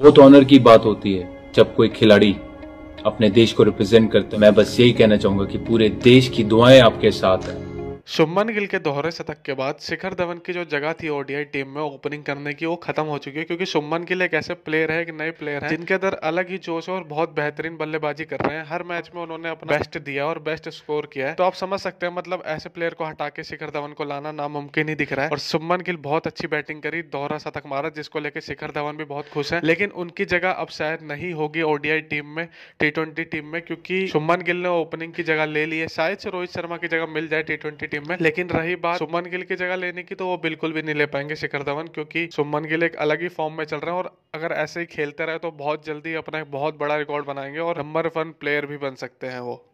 बहुत तो ऑनर की बात होती है जब कोई खिलाड़ी अपने देश को रिप्रेजेंट करते मैं बस यही कहना चाहूंगा कि पूरे देश की दुआएं आपके साथ हैं शुभमन गिल के दोहरे शतक के बाद शिखर धवन की जो जगह थी ओडीआई टीम में ओपनिंग करने की वो खत्म हो चुकी है क्योंकि शुभमन गिल एक ऐसे प्लेयर है एक नए प्लेयर है जिनके अंदर अलग ही जोश और बहुत बेहतरीन बल्लेबाजी कर रहे हैं हर मैच में उन्होंने अपना बेस्ट दिया और बेस्ट स्कोर किया है तो आप समझ सकते हैं मतलब ऐसे प्लेयर को हटा के शिखर धवन को लाना नामुमकिन ही दिख रहा है और शुभमन गिल बहुत अच्छी बैटिंग करी दोहरा शतक मारा जिसको लेकर शिखर धवन भी बहुत खुश है लेकिन उनकी जगह अब शायद नहीं होगी ओडीआई टीम में टी टीम में क्योंकि शुभमन गिल ने ओपनिंग की जगह ले ली है शायद से रोहित शर्मा की जगह मिल जाए टी टीम टीम में लेकिन रही बात सुमन गिल की जगह लेने की तो वो बिल्कुल भी नहीं ले पाएंगे शिखर धवन क्योंकि सुमन गिल एक अलग ही फॉर्म में चल रहे हैं और अगर ऐसे ही खेलते रहे तो बहुत जल्दी अपना एक बहुत बड़ा रिकॉर्ड बनाएंगे और नंबर वन प्लेयर भी बन सकते हैं वो